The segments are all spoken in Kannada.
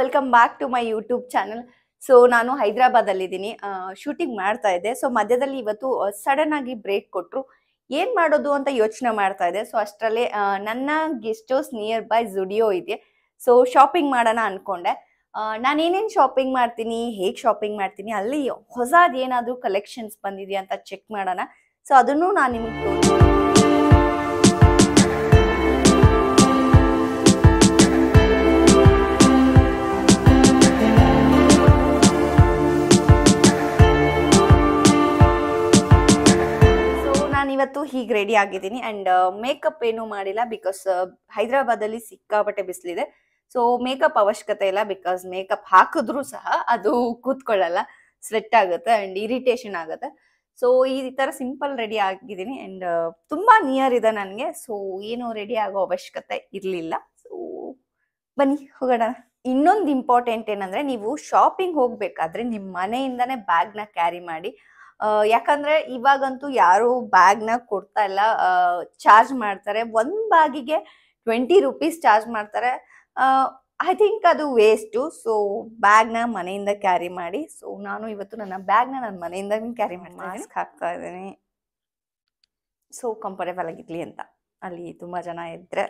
Welcome back to my YouTube channel so ನಾನು ಇದ್ದೀನಿ ಶೂಟಿಂಗ್ ಮಾಡ್ತಾ ಇದ್ದೆ ಸೊ ಮಧ್ಯದಲ್ಲಿ ಇವತ್ತು ಸಡನ್ ಆಗಿ ಬ್ರೇಕ್ ಕೊಟ್ಟರು ಏನ್ ಮಾಡೋದು ಅಂತ ಯೋಚನೆ ಮಾಡ್ತಾ ಇದ್ದೆ ಸೊ ಅಷ್ಟರಲ್ಲೇ ನನ್ನ guest house near by Zudio ಇದೆ ಸೊ ಶಾಪಿಂಗ್ ಮಾಡೋಣ ನಾನು ನಾನೇನೇನು ಶಾಪಿಂಗ್ ಮಾಡ್ತೀನಿ ಹೇಗೆ ಶಾಪಿಂಗ್ ಮಾಡ್ತೀನಿ ಅಲ್ಲಿ ಏನಾದ್ರೂ ಕಲೆಕ್ಷನ್ಸ್ ಬಂದಿದೆಯಾ ಅಂತ ಚೆಕ್ ಮಾಡೋಣ ಸೊ ಅದನ್ನು ನಾನು ನಿಮಗೆ ನಾನಿವತ್ತು ಹೀಗೆ ರೆಡಿ ಆಗಿದ್ದೀನಿ ಆ್ಯಂಡ್ ಮೇಕಪ್ ಏನು ಮಾಡಿಲ್ಲ ಬಿಕಾಸ್ uh, ಹೈದರಾಬಾದಲ್ಲಿ ಸಿಕ್ಕಾಪಟ್ಟೆ ಬಿಸಿಲಿದೆ ಸೊ ಮೇಕಪ್ ಅವಶ್ಯಕತೆ ಇಲ್ಲ ಬಿಕಾಸ್ ಮೇಕಪ್ ಹಾಕಿದ್ರೂ ಸಹ ಅದು ಕೂತ್ಕೊಳ್ಳಲ್ಲ ಸ್ವೆಟ್ ಆಗುತ್ತೆ ಆ್ಯಂಡ್ ಇರಿಟೇಷನ್ ಆಗುತ್ತೆ ಸೊ ಈ ಥರ ಸಿಂಪಲ್ ರೆಡಿ ಆಗಿದ್ದೀನಿ ಆ್ಯಂಡ್ ತುಂಬ ನಿಯರ್ ಇದೆ ನನಗೆ ಸೊ ಏನು ರೆಡಿ ಆಗೋ ಅವಶ್ಯಕತೆ ಇರಲಿಲ್ಲ ಸೊ ಬನ್ನಿ ಹೋಗೋಣ ಇನ್ನೊಂದು ಇಂಪಾರ್ಟೆಂಟ್ ಏನಂದರೆ ನೀವು ಶಾಪಿಂಗ್ ಹೋಗಬೇಕಾದ್ರೆ ನಿಮ್ಮ ಮನೆಯಿಂದನೇ ಬ್ಯಾಗ್ನ ಕ್ಯಾರಿ ಮಾಡಿ ಯಾಕಂದ್ರೆ ಇವಾಗಂತೂ ಯಾರು ಬ್ಯಾಗ್ನ ಕೊಡ್ತಾ ಇಲ್ಲ ಚಾರ್ಜ್ ಮಾಡ್ತಾರೆ ಒಂದು ಬ್ಯಾಗಿಗೆ ಟ್ವೆಂಟಿ ರುಪೀಸ್ ಚಾರ್ಜ್ ಮಾಡ್ತಾರೆ ಐ ಥಿಂಕ್ ಅದು ವೇಸ್ಟು ಸೊ ಬ್ಯಾಗ್ನ ಮನೆಯಿಂದ ಕ್ಯಾರಿ ಮಾಡಿ ಸೊ ನಾನು ಇವತ್ತು ನನ್ನ ಬ್ಯಾಗ್ನ ನನ್ನ ಮನೆಯಿಂದ ಕ್ಯಾರಿ ಮಾಡಿ ಮಾಸ್ಕ್ ಹಾಕ್ತಾ ಇದ್ದೀನಿ ಸೊ ಕಂಫರ್ಟೇಬಲ್ ಆಗಿರ್ಲಿ ಅಂತ ಅಲ್ಲಿ ತುಂಬ ಜನ ಇದ್ದರೆ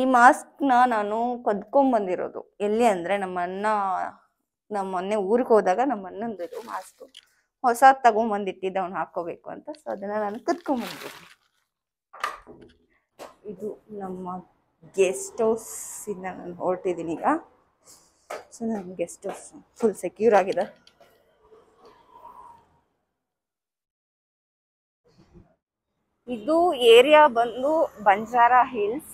ಈ ಮಾಸ್ಕ್ನ ನಾನು ಕದ್ಕೊಂಬಂದಿರೋದು ಎಲ್ಲಿ ಅಂದರೆ ನಮ್ಮ ಅಣ್ಣ ನಮ್ಮ ಮೊನ್ನೆ ಊರಿಗೆ ಹೋದಾಗ ನಮ್ಮ ಅಣ್ಣಂದಿರು ಮಾಸ್ಕು ಹೊಸ ತಗೊಂಬಂದಿಟ್ಟಿದ್ದೆ ಅವ್ನು ಹಾಕೋಬೇಕು ಅಂತ ಸೊ ಅದನ್ನು ನಾನು ಕದ್ಕೊಂಬಂದಿದ್ದೆ ಇದು ನಮ್ಮ ಗೆಸ್ಟ್ ಹೌಸಿಂದ ನಾನು ಹೊರಟಿದ್ದೀನಿ ಈಗ ಸೊ ನನ್ನ ಗೆಸ್ಟ್ ಹೌಸ್ ಫುಲ್ ಸೆಕ್ಯೂರ್ ಆಗಿದೆ ಇದು ಏರಿಯಾ ಬಂದು ಬಂಜಾರಾ ಹಿಲ್ಸ್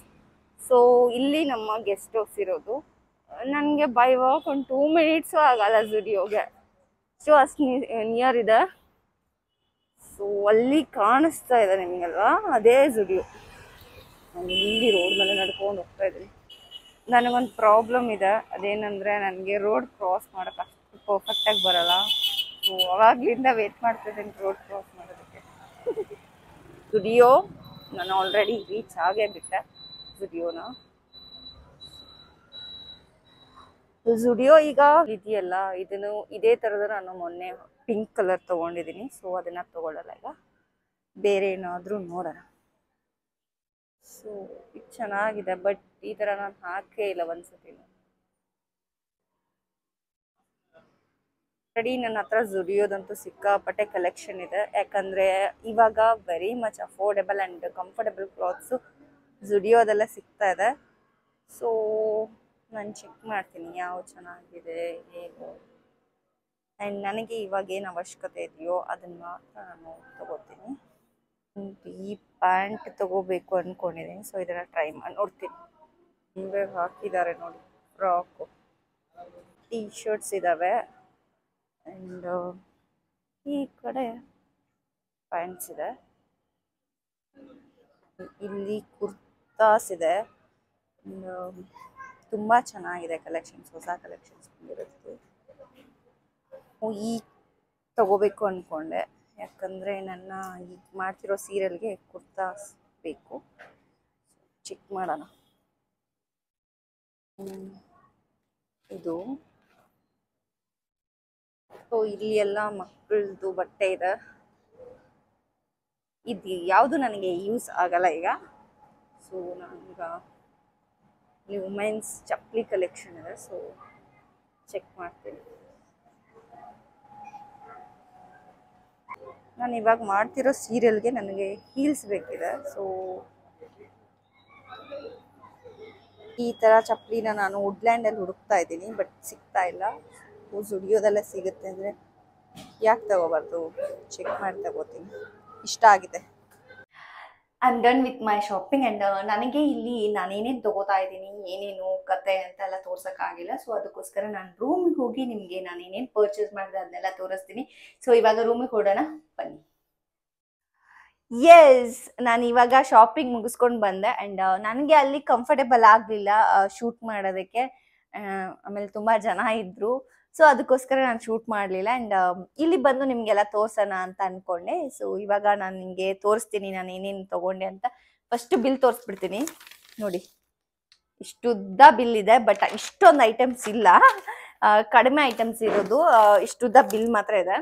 ಸೊ ಇಲ್ಲಿ ನಮ್ಮ ಗೆಸ್ಟ್ ಹೌಸ್ ಇರೋದು ನನಗೆ ಬೈ ವಾಕ್ ಒಂದು ಟೂ ಮಿನಿಟ್ಸು ಆಗಲ್ಲ ಝುಡಿಯೋಗೆ ಸೊ ಅಷ್ಟು ನಿಯರ್ ಇದೆ ಸೊ ಅಲ್ಲಿ ಕಾಣಿಸ್ತಾ ಇದೆ ನಿಮಗೆಲ್ಲ ಅದೇ ಝುಡಿಯೋ ನಾನು ಇಲ್ಲಿ ರೋಡ್ ಮೇಲೆ ನಡ್ಕೊಂಡು ಹೋಗ್ತಾ ಇದ್ದೀನಿ ನನಗೊಂದು ಪ್ರಾಬ್ಲಮ್ ಇದೆ ಅದೇನಂದರೆ ನನಗೆ ರೋಡ್ ಕ್ರಾಸ್ ಮಾಡೋಕ್ಕೆ ಅಷ್ಟು ಪರ್ಫೆಕ್ಟಾಗಿ ಬರೋಲ್ಲ ಸೊ ಅವಾಗಲಿಂದ ವೇಟ್ ಮಾಡ್ತಿದ್ದೀನಿ ರೋಡ್ ಕ್ರಾಸ್ ಮಾಡೋದಕ್ಕೆ ಝುಡಿಯೋ ನಾನು ಆಲ್ರೆಡಿ ರೀಚ್ ಆಗೇ ಬಿಟ್ಟೆ ಜುಡಿಯೋನ ಜುಡಿಯೋ ಈಗ ಇದೆಯಲ್ಲ ಇದನ್ನು ಇದೇ ಥರದ ನಾನು ಮೊನ್ನೆ ಪಿಂಕ್ ಕಲರ್ ತಗೊಂಡಿದೀನಿ ಸೊ ಅದನ್ನ ತೊಗೊಳ್ಳಲ್ಲ ಈಗ ಬೇರೆ ಏನಾದ್ರೂ ನೋಡೋಣ ಸೊ ಇದು ಚೆನ್ನಾಗಿದೆ ಬಟ್ ಈ ತರ ನಾನು ಹಾಕೇ ಇಲ್ಲ ಒಂದ್ಸತಿ ರೆಡಿ ನನ್ನ ಹತ್ರ ಜುಡಿಯೋದಂತೂ ಸಿಕ್ಕಾಪಟ್ಟೆ ಕಲೆಕ್ಷನ್ ಇದೆ ಯಾಕಂದ್ರೆ ಇವಾಗ very much affordable and comfortable clothes ಜುಡಿಯೋದೆಲ್ಲ ಸಿಗ್ತಾ ಇದೆ ಸೊ ನಾನು ಚೆಕ್ ಮಾಡ್ತೀನಿ ಯಾವ ಚೆನ್ನಾಗಿದೆ ಹೇಗೋ ಆ್ಯಂಡ್ ನನಗೆ ಇವಾಗ ಏನು ಅವಶ್ಯಕತೆ ಇದೆಯೋ ಅದನ್ನು ಮಾತ್ರ ನಾನು ತಗೋತೀನಿ ಈ ಪ್ಯಾಂಟ್ ತಗೋಬೇಕು ಅಂದ್ಕೊಂಡಿದ್ದೀನಿ ಸೊ ಇದನ್ನು ಟ್ರೈ ಮಾಡಿ ನೋಡ್ತೀನಿ ನೀವೇ ಹಾಕಿದ್ದಾರೆ ನೋಡಿ ಫ್ರಾಕು ಟೀ ಶರ್ಟ್ಸ್ ಇದ್ದಾವೆ ಆ್ಯಂಡ್ ಈ ಕಡೆ ಪ್ಯಾಂಟ್ಸ್ ಇದೆ ಇಲ್ಲಿ ಕುರ್ತಿ ತಾಸ್ ಇದೆ ತುಂಬ ಚೆನ್ನಾಗಿದೆ ಕಲೆಕ್ಷನ್ಸ್ ಹೊಸ ಕಲೆಕ್ಷನ್ಸ್ ಬಂದಿರೋದು ಈ ತಗೋಬೇಕು ಅಂದ್ಕೊಂಡೆ ಯಾಕಂದರೆ ನನ್ನ ಈಗ ಮಾಡ್ತಿರೋ ಸೀರಿಯಲ್ಗೆ ಕುರ್ತಾಸ್ ಬೇಕು ಚೆಕ್ ಮಾಡೋಣ ಇದು ಸೊ ಇಲ್ಲಿ ಎಲ್ಲ ಮಕ್ಕಳದು ಬಟ್ಟೆ ಇದೆ ಇದು ಯಾವುದು ನನಗೆ ಯೂಸ್ ಆಗಲ್ಲ ಈಗ ಸೊ ನಾನೀಗ ಇಲ್ಲಿ ವುಮೆನ್ಸ್ ಚಪ್ಪಲಿ ಕಲೆಕ್ಷನ್ ಇದೆ ಸೊ ಚೆಕ್ ಮಾಡ್ತೀನಿ ನಾನು ಇವಾಗ ಮಾಡ್ತಿರೋ ಸೀರಿಯಲ್ಗೆ ನನಗೆ ಹೀಲ್ಸ್ ಬೇಕಿದೆ ಸೊ ಈ ಥರ ಚಪ್ಪಲಿನ ನಾನು ವುಡ್ಲ್ಯಾಂಡಲ್ಲಿ ಹುಡುಕ್ತಾ ಇದ್ದೀನಿ ಬಟ್ ಸಿಗ್ತಾ ಇಲ್ಲ ಸ್ಟುಡಿಯೋದೆಲ್ಲ ಸಿಗುತ್ತೆ ಅಂದರೆ ಯಾಕೆ ತಗೋಬಾರ್ದು ಚೆಕ್ ಮಾಡಿ ತಗೋತೀನಿ ಇಷ್ಟ ಆಗಿದೆ I am done with my shopping and ನನಗೆ ಇಲ್ಲಿ ನಾನು ತಗೋತಾ ಇದೀನಿ ಇದ್ದೀನಿ ಏನೇನು ಕತೆ ಅಂತೆಲ್ಲ ತೋರ್ಸೋಕ್ಕಾಗಿಲ್ಲ ಸೊ ಅದಕ್ಕೋಸ್ಕರ ನಾನು ರೂಮಿಗೆ ಹೋಗಿ ನಿಮಗೆ ನಾನು ಏನೇನು ಪರ್ಚೇಸ್ ಮಾಡಿದೆ ಅದನ್ನೆಲ್ಲ ತೋರಿಸ್ತೀನಿ ಸೊ ಇವಾಗ ರೂಮಿಗೆ ಹೋಡೋಣ ಬನ್ನಿ ಎಸ್ ನಾನು ಇವಾಗ ಶಾಪಿಂಗ್ ಮುಗಿಸ್ಕೊಂಡು ಬಂದೆ ಆ್ಯಂಡ್ uh, ನನಗೆ ಅಲ್ಲಿ ಕಂಫರ್ಟೇಬಲ್ ಆಗಲಿಲ್ಲ ಶೂಟ್ ಮಾಡೋದಕ್ಕೆ uh, ಆಮೇಲೆ ತುಂಬ ಜನ ಇದ್ದರು ಸೊ ಅದಕ್ಕೋಸ್ಕರ ನಾನು ಶೂಟ್ ಮಾಡಲಿಲ್ಲ ಆ್ಯಂಡ್ um, ಇಲ್ಲಿ ಬಂದು ನಿಮಗೆಲ್ಲ ತೋರ್ಸೋಣ ಅಂತ ಅನ್ಕೊಂಡೆ ಸೊ ಇವಾಗ ನಾನು ನಿಮಗೆ ತೋರಿಸ್ತೀನಿ ನಾನು ಏನೇನು ತಗೊಂಡೆ ಅಂತ ಫಸ್ಟ್ ಬಿಲ್ ತೋರಿಸ್ಬಿಡ್ತೀನಿ ನೋಡಿ ಇಷ್ಟುದ್ದ ಬಿಲ್ ಇದೆ ಬಟ್ ಇಷ್ಟೊಂದು ಐಟಮ್ಸ್ ಇಲ್ಲ ಕಡಿಮೆ ಐಟಮ್ಸ್ ಇರೋದು ಇಷ್ಟುದ್ದ ಬಿಲ್ ಮಾತ್ರ ಇದೆ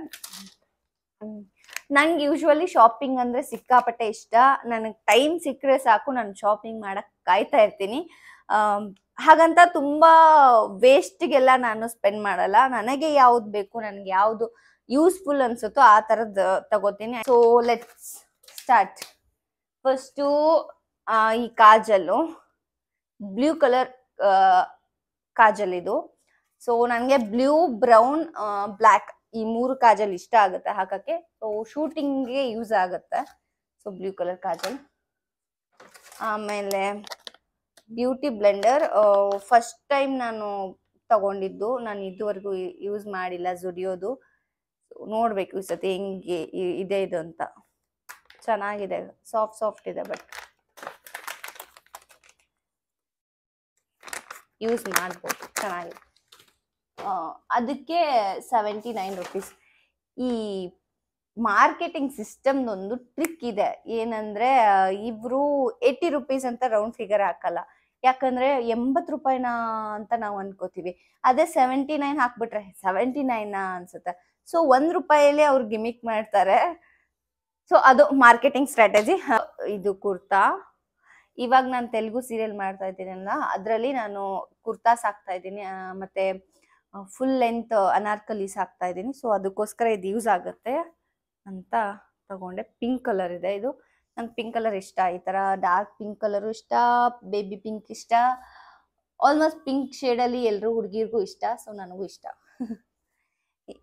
ನಂಗೆ ಯೂಶ್ವಲಿ ಶಾಪಿಂಗ್ ಅಂದರೆ ಸಿಕ್ಕಾಪಟ್ಟೆ ಇಷ್ಟ ನನಗೆ ಟೈಮ್ ಸಿಕ್ಕರೆ ಸಾಕು ನಾನು ಶಾಪಿಂಗ್ ಮಾಡೋಕ್ಕೆ ಕಾಯ್ತಾ ಇರ್ತೀನಿ ಹಾಗಂತ ತುಂಬಾ ವೇಸ್ಟ್ಗೆಲ್ಲ ನಾನು ಸ್ಪೆಂಡ್ ಮಾಡಲ್ಲ ನನಗೆ ಯಾವ್ದು ಬೇಕು ನನಗೆ ಯಾವ್ದು ಯೂಸ್ಫುಲ್ ಅನ್ಸುತ್ತೋ ಆ ತರದ್ ತಗೋತೀನಿ ಸೊ ಲೆಟ್ಸ್ ಸ್ಟಾರ್ಟ್ ಫಸ್ಟು ಈ ಕಾಜಲ್ಲು ಬ್ಲೂ ಕಲರ್ ಕಾಜಲ್ ಇದು ಸೊ ನನಗೆ ಬ್ಲೂ ಬ್ರೌನ್ ಬ್ಲ್ಯಾಕ್ ಈ ಮೂರು ಕಾಜಲ್ ಇಷ್ಟ ಆಗುತ್ತೆ ಹಾಕಕ್ಕೆ ಸೊ ಶೂಟಿಂಗ್ಗೆ ಯೂಸ್ ಆಗುತ್ತೆ ಸೊ ಬ್ಲೂ ಕಲರ್ ಕಾಜಲ್ ಆಮೇಲೆ ಬ್ಯೂಟಿ ಬ್ಲೆಂಡರ್ ಫಸ್ಟ್ ಟೈಮ್ ನಾನು ತಗೊಂಡಿದ್ದು ನಾನು ಇದುವರೆಗೂ ಯೂಸ್ ಮಾಡಿಲ್ಲ ಜುಡಿಯೋದು ನೋಡ್ಬೇಕು ಈ ಸತಿ ಹೆಂಗೆ ಇದೆ ಇದು ಅಂತ ಚೆನ್ನಾಗಿದೆ ಸಾಫ್ಟ್ ಸಾಫ್ಟ್ ಇದೆ ಬಟ್ ಯೂಸ್ ಮಾಡ್ಬೋದು ಚೆನ್ನಾಗಿದೆ ಅದಕ್ಕೆ ಸೆವೆಂಟಿ ನೈನ್ ರುಪೀಸ್ ಈ ಮಾರ್ಕೆಟಿಂಗ್ ಸಿಸ್ಟಮ್ದೊಂದು ಟ್ರಿಕ್ ಇದೆ ಏನಂದ್ರೆ ಇವರು ಏಯ್ಟಿ ರುಪೀಸ್ ಅಂತ ರೌಂಡ್ ಫಿಗರ್ ಹಾಕಲ್ಲ ಯಾಕಂದ್ರೆ ಎಂಬತ್ತು ರೂಪಾಯಿನ ಅಂತ ನಾವು ಅನ್ಕೋತೀವಿ ಅದೇ ಸೆವೆಂಟಿ ನೈನ್ ಹಾಕ್ಬಿಟ್ರೆ ಸೆವೆಂಟಿ ನೈನ್ ಅನ್ಸುತ್ತೆ ಸೊ ಒಂದ್ ರೂಪಾಯಲ್ಲಿ ಅವ್ರು ಗಿಮಿಕ್ ಮಾಡ್ತಾರೆ ಸೊ ಅದು ಮಾರ್ಕೆಟಿಂಗ್ ಸ್ಟ್ರಾಟಜಿ ಇದು ಕುರ್ತಾ ಇವಾಗ ನಾನು ತೆಲುಗು ಸೀರಿಯಲ್ ಮಾಡ್ತಾ ಇದ್ದೀನಲ್ಲ ಅದರಲ್ಲಿ ನಾನು ಕುರ್ತಾ ಸಾಕ್ತಾ ಇದ್ದೀನಿ ಮತ್ತೆ ಫುಲ್ ಲೆಂತ್ ಅನಾರ್ಕಲಿ ಸಾಕ್ತಾ ಇದ್ದೀನಿ ಸೊ ಅದಕ್ಕೋಸ್ಕರ ಇದು ಯೂಸ್ ಆಗುತ್ತೆ ಅಂತ ತಗೊಂಡೆ ಪಿಂಕ್ ಕಲರ್ ಇದೆ ಇದು ನಂಗೆ ಪಿಂಕ್ ಕಲರ್ ಇಷ್ಟ ಈ ಥರ ಡಾರ್ಕ್ ಪಿಂಕ್ ಕಲರು ಇಷ್ಟ ಬೇಬಿ ಪಿಂಕ್ ಇಷ್ಟ ಆಲ್ಮೋಸ್ಟ್ ಪಿಂಕ್ ಶೇಡಲ್ಲಿ ಎಲ್ಲರೂ ಹುಡುಗಿರ್ಗೂ ಇಷ್ಟ ಸೊ ನನಗೂ ಇಷ್ಟ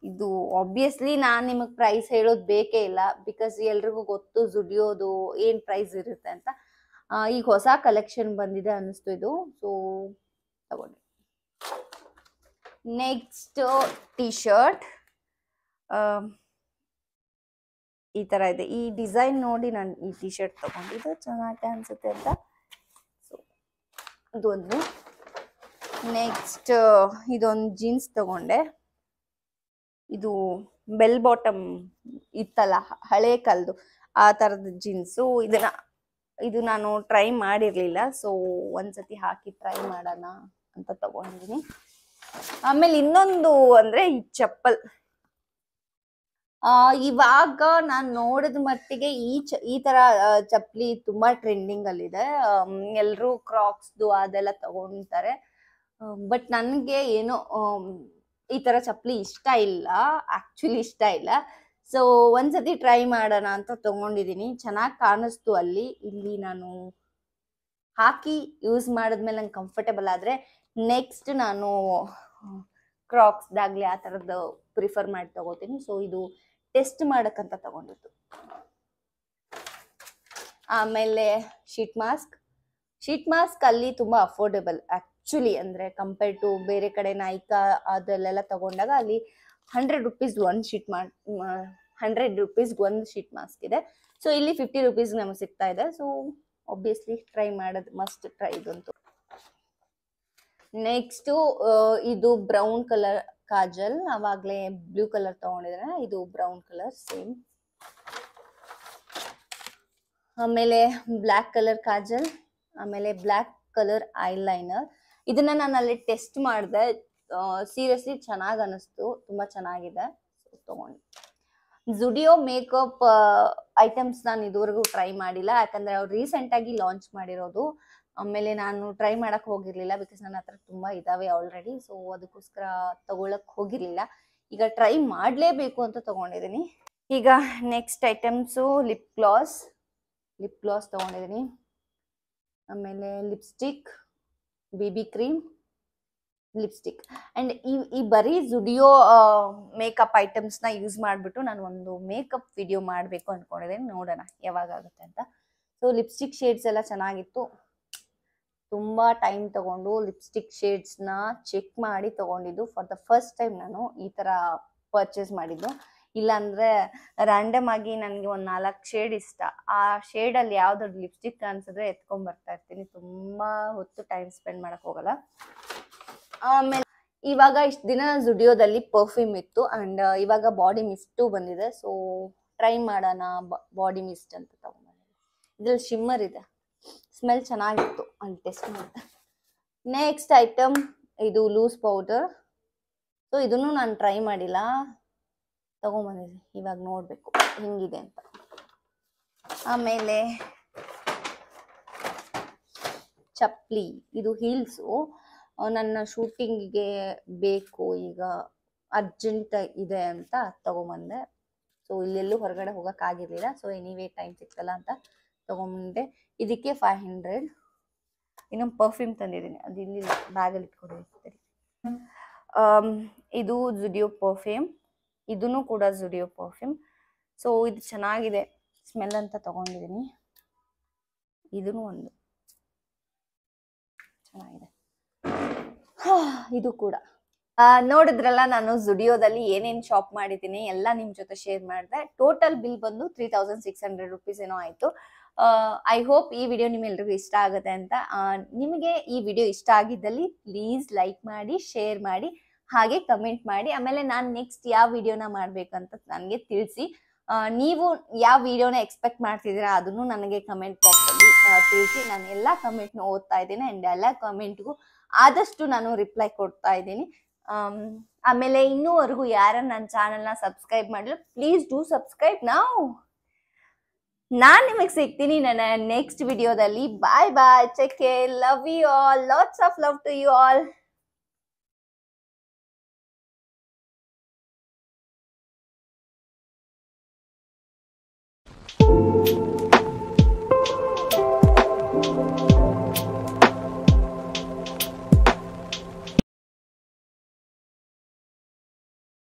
ಇದು ಆಬ್ವಿಯಸ್ಲಿ ನಾನು ನಿಮಗೆ ಪ್ರೈಸ್ ಹೇಳೋದು ಬೇಕೇ ಇಲ್ಲ ಬಿಕಾಸ್ ಎಲ್ರಿಗೂ ಗೊತ್ತು ದುಡಿಯೋದು ಏನು ಪ್ರೈಸ್ ಇರುತ್ತೆ ಅಂತ ಈಗ ಹೊಸ ಕಲೆಕ್ಷನ್ ಬಂದಿದೆ ಅನ್ನಿಸ್ತು ಇದು ಸೊ ತಗೊಂಡೆ ನೆಕ್ಸ್ಟ್ ಟಿ ಶರ್ಟ್ ಈ ತರ ಇದೆ ಈ ಡಿಸೈನ್ ನೋಡಿ ನಾನು ಈ ಟಿ ಶರ್ಟ್ ತಗೊಂಡಿದ್ದು ಚೆನ್ನಾಗಿ ಅನ್ಸುತ್ತೆ ಅಂತ ಸೊ ಇದೊಂದು ನೆಕ್ಸ್ಟ್ ಇದೊಂದು ಜೀನ್ಸ್ ತಗೊಂಡೆ ಇದು ಬೆಲ್ ಬಾಟಮ್ ಇತ್ತಲ್ಲ ಹಳೆ ಕಾಲದ್ದು ಆ ಥರದ ಜೀನ್ಸು ಇದನ್ನ ಇದು ನಾನು ಟ್ರೈ ಮಾಡಿರಲಿಲ್ಲ ಸೊ ಒಂದ್ಸತಿ ಹಾಕಿ ಟ್ರೈ ಮಾಡೋಣ ಅಂತ ತಗೊಂಡಿದ್ದೀನಿ ಆಮೇಲೆ ಇನ್ನೊಂದು ಅಂದರೆ ಈ ಚಪ್ಪಲ್ ಇವಾಗ ನಾನು ನೋಡಿದ ಮಟ್ಟಿಗೆ ಈ ಚ ಈ ತರ ಚಪ್ಪಲಿ ತುಂಬಾ ಟ್ರೆಂಡಿಂಗ್ ಇದೆ ಎಲ್ಲರೂ ಕ್ರಾಕ್ಸ್ದು ಅದೆಲ್ಲ ತಗೊಂತಾರೆ ಬಟ್ ನನಗೆ ಏನೋ ಈ ತರ ಚಪ್ಪಲಿ ಇಷ್ಟ ಇಲ್ಲ ಆಕ್ಚುಲಿ ಇಷ್ಟ ಇಲ್ಲ ಸೊ ಒಂದ್ಸತಿ ಟ್ರೈ ಮಾಡೋಣ ಅಂತ ತಗೊಂಡಿದ್ದೀನಿ ಚೆನ್ನಾಗಿ ಕಾಣಿಸ್ತು ಅಲ್ಲಿ ಇಲ್ಲಿ ನಾನು ಹಾಕಿ ಯೂಸ್ ಮಾಡಿದ್ಮೇಲೆ ನಂಗೆ ಕಂಫರ್ಟೇಬಲ್ ಆದರೆ ನೆಕ್ಸ್ಟ್ ನಾನು ಕ್ರಾಕ್ಸ್ದಾಗಲಿ ಆ ಥರದ್ದು ಪ್ರಿಫರ್ ಮಾಡಿ ತಗೋತೀನಿ ಸೊ ಇದು ಟೆಸ್ಟ್ ಮಾಡಕ್ಕಂತ ತಗೊಂಡಿದ್ದು ಆಮೇಲೆ ಶೀಟ್ ಮಾಸ್ಕ್ ಶೀಟ್ ಮಾಸ್ಕ್ ಅಲ್ಲಿ ತುಂಬಾ ಅಫೋರ್ಡೆಬಲ್ ಆಕ್ಚುಲಿ ಅಂದ್ರೆ ಕಂಪೇರ್ ಟು ಬೇರೆ ಕಡೆ ನಾಯ್ಕಾ ಅದಲ್ಲೆಲ್ಲ ತಗೊಂಡಾಗ ಅಲ್ಲಿ ಹಂಡ್ರೆಡ್ ರುಪೀಸ್ ಒಂದು ಶೀಟ್ ಮಾ ಹಂಡ್ರೆಡ್ ರುಪೀಸ್ ಒಂದು ಶೀಟ್ ಮಾಸ್ಕ್ ಇದೆ ಸೊ ಇಲ್ಲಿ ಫಿಫ್ಟಿ ರುಪೀಸ್ ನಮಗೆ ಸಿಗ್ತಾ ಇದೆ ಸೊ ಒಬ್ವಿಯಸ್ಲಿ ಟ್ರೈ ಮಾಡೋದು ಮಸ್ಟ್ ಟ್ರೈ ಇದಂತೂ ನೆಕ್ಸ್ಟು ಇದು ಬ್ರೌನ್ ಕಲರ್ ಕಾಜಲ್ ಅವಾಗಲೇ ಬ್ಲೂ ಕಲರ್ ತಗೊಂಡಿದ್ರೆ ಇದು ಬ್ರೌನ್ ಕಲರ್ ಸೇಮ್ ಆಮೇಲೆ ಬ್ಲ್ಯಾಕ್ ಕಲರ್ ಕಾಜಲ್ ಆಮೇಲೆ ಬ್ಲ್ಯಾಕ್ ಕಲರ್ ಲೈನರ್ ಇದನ್ನ ನಾನು ಅಲ್ಲಿ ಟೆಸ್ಟ್ ಮಾಡಿದೆ ಸೀರಿಯಸ್ಲಿ ಚೆನ್ನಾಗಿ ಅನಿಸ್ತು ತುಂಬಾ ಚೆನ್ನಾಗಿದೆ ತಗೊಂಡು ಜುಡಿಯೋ ಮೇಕಪ್ ಐಟಮ್ಸ್ ನಾನು ಇದುವರೆಗೂ ಟ್ರೈ ಮಾಡಿಲ್ಲ ಯಾಕಂದ್ರೆ ಅವ್ರು ರೀಸೆಂಟ್ ಆಗಿ ಲಾಂಚ್ ಮಾಡಿರೋದು ಆಮೇಲೆ ನಾನು ಟ್ರೈ ಮಾಡಕ್ ಹೋಗಿರ್ಲಿಲ್ಲ ಬಿಕಾಸ್ ನನ್ನ ಹತ್ರ ತುಂಬಾ ಇದಾವೆ ಆಲ್ರೆಡಿ ಸೊ ಅದಕ್ಕೋಸ್ಕರ ತಗೊಳಕ್ ಹೋಗಿರ್ಲಿಲ್ಲ ಈಗ ಟ್ರೈ ಮಾಡಲೇಬೇಕು ಅಂತ ತಗೊಂಡಿದ್ದೀನಿ ಈಗ next items lip gloss lip gloss ತಗೊಂಡಿದ್ದೀನಿ ಆಮೇಲೆ lipstick baby cream lipstick and ಈ ಈ ಬರೀ ಜುಡಿಯೋ ಮೇಕಪ್ ಐಟಮ್ಸ್ನ ಯೂಸ್ ಮಾಡಿಬಿಟ್ಟು ನಾನು ಒಂದು ಮೇಕಪ್ ವಿಡಿಯೋ ಮಾಡಬೇಕು ಅಂದ್ಕೊಂಡಿದ್ದೀನಿ ನೋಡೋಣ ಯಾವಾಗ ಆಗುತ್ತೆ ಅಂತ ಸೊ ಲಿಪ್ಸ್ಟಿಕ್ ಶೇಡ್ಸ್ ಎಲ್ಲ ಚೆನ್ನಾಗಿತ್ತು ತುಂಬ ಟೈಮ್ ತಗೊಂಡು ಲಿಪ್ಸ್ಟಿಕ್ ಶೇಡ್ಸ್ನ ಚೆಕ್ ಮಾಡಿ ತಗೊಂಡಿದ್ದು ಫಾರ್ ದ ಫಸ್ಟ್ ಟೈಮ್ ನಾನು ಈ ಥರ ಪರ್ಚೇಸ್ ಮಾಡಿದ್ದು ಇಲ್ಲಾಂದರೆ ರ್ಯಾಂಡಮ್ ಆಗಿ ನನಗೆ ಒಂದು ನಾಲ್ಕು ಶೇಡ್ ಇಷ್ಟ ಆ ಶೇಡಲ್ಲಿ ಯಾವ್ದಾದ್ರು ಲಿಪ್ಸ್ಟಿಕ್ ಅನ್ಸಿದ್ರೆ ಬರ್ತಾ ಇರ್ತೀನಿ ತುಂಬ ಹೊತ್ತು ಟೈಮ್ ಸ್ಪೆಂಡ್ ಮಾಡೋಕ್ಕೆ ಹೋಗಲ್ಲ ಆಮೇಲೆ ಇವಾಗ ಇಷ್ಟು ದಿನ ಝುಡಿಯೋದಲ್ಲಿ ಪರ್ಫ್ಯೂಮ್ ಇತ್ತು ಆ್ಯಂಡ್ uh, ಇವಾಗ ಬಾಡಿ ಮಿಸ್ಟು ಬಂದಿದೆ ಸೊ ಟ್ರೈ ಮಾಡೋಣ ಬಾಡಿ ಮಿಸ್ಟ್ ಅಂತ ತಗೊಂಡ್ಬಂದಿದೆ ಇದ್ರಲ್ಲಿ ಶಿಮ್ಮರ್ ಇದೆ ಸ್ಮೆಲ್ ಚೆನ್ನಾಗಿತ್ತು ಅಲ್ಲಿ ಟೆಸ್ಟ್ ಮಾಡಿ ನೆಕ್ಸ್ಟ್ ಐಟಮ್ ಇದು ಲೂಸ್ ಪೌಡರ್ ಸೊ ಇದನ್ನು ನಾನು ಟ್ರೈ ಮಾಡಿಲ್ಲ ತಗೊಂಬಂದಿದ್ದೆ ಇವಾಗ ನೋಡಬೇಕು ಹೆಂಗಿದೆ ಅಂತ ಆಮೇಲೆ ಚಪ್ಪಲಿ ಇದು ಹೀಲ್ಸು ನನ್ನ ಶೂಟಿಂಗಿಗೆ ಬೇಕು ಈಗ ಅರ್ಜೆಂಟ್ ಇದೆ ಅಂತ ತಗೊಂಬಂದೆ ಸೊ ಇಲ್ಲೆಲ್ಲೂ ಹೊರಗಡೆ ಹೋಗೋಕ್ಕಾಗಿರಲಿಲ್ಲ ಸೊ ಎನಿವೇ ಟೈಮ್ ಸಿಕ್ತಲ್ಲ ಅಂತ ತೊಗೊಂಡೆ ಇದಕ್ಕೆ ಫೈವ್ ಹಂಡ್ರೆಡ್ ಇನ್ನೊಂದು ಪರ್ಫ್ಯೂಮ್ ತಂದಿದ್ದೀನಿ ಅದು ಇಲ್ಲಿ ಬ್ಯಾಗಲ್ಲಿ ಇಟ್ಕೊಂಡಿರ್ತೀರಿ um, ಇದು ಜುಡಿಯೋ ಪರ್ಫ್ಯೂಮ್ ಇದೂ ಕೂಡ ಜುಡಿಯೋ ಪರ್ಫ್ಯೂಮ್ ಸೊ ಇದು ಚೆನ್ನಾಗಿದೆ ಸ್ಮೆಲ್ ಅಂತ ತಗೊಂಡಿದ್ದೀನಿ ಇದೂ ಒಂದು ಚೆನ್ನಾಗಿದೆ ಇದು ಕೂಡ ನೋಡಿದ್ರಲ್ಲ ನಾನು ಜುಡಿಯೋದಲ್ಲಿ ಏನೇನು ಶಾಪ್ ಮಾಡಿದ್ದೀನಿ ಎಲ್ಲ ನಿಮ್ಮ ಜೊತೆ ಶೇರ್ ಮಾಡಿದೆ ಟೋಟಲ್ ಬಿಲ್ ಬಂದು three thousand six hundred rupees ಏನೋ ಆಯಿತು ಐ ಹೋಪ್ ಈ ವಿಡಿಯೋ ನಿಮ್ಮೆಲ್ರಿಗೂ ಇಷ್ಟ ಆಗುತ್ತೆ ಅಂತ ನಿಮಗೆ ಈ ವಿಡಿಯೋ ಇಷ್ಟ ಆಗಿದ್ದಲ್ಲಿ ಪ್ಲೀಸ್ ಲೈಕ್ ಮಾಡಿ ಶೇರ್ ಮಾಡಿ ಹಾಗೆ ಕಮೆಂಟ್ ಮಾಡಿ ಆಮೇಲೆ ನಾನು ನೆಕ್ಸ್ಟ್ ಯಾವ ವಿಡಿಯೋನ ಮಾಡಬೇಕಂತ ನನಗೆ ತಿಳಿಸಿ ನೀವು ಯಾವ ವಿಡಿಯೋನ ಎಕ್ಸ್ಪೆಕ್ಟ್ ಮಾಡ್ತಿದ್ದೀರಾ ಅದನ್ನು ನನಗೆ ಕಮೆಂಟ್ ಬಾಕ್ಸಲ್ಲಿ ತಿಳಿಸಿ ನಾನು ಎಲ್ಲ ಕಮೆಂಟ್ನ ಓದ್ತಾ ಇದ್ದೀನಿ ಆ್ಯಂಡ್ ಎಲ್ಲ ಕಮೆಂಟ್ಗೂ ಆದಷ್ಟು ನಾನು ರಿಪ್ಲೈ ಕೊಡ್ತಾ ಇದ್ದೀನಿ ಆಮೇಲೆ ಇನ್ನೂವರೆಗೂ ಯಾರನ್ನ ನನ್ನ ಚಾನಲ್ನ ಸಬ್ಸ್ಕ್ರೈಬ್ ಮಾಡಲು ಪ್ಲೀಸ್ ಡೂ ಸಬ್ಸ್ಕ್ರೈಬ್ ನಾವು ನಾನು ನಿಮಗೆ ಸಿಗ್ತೀನಿ ನನ್ನ ನೆಕ್ಸ್ಟ್ ವಿಡಿಯೋದಲ್ಲಿ bye bye check love you all lots of love to you all Thank you.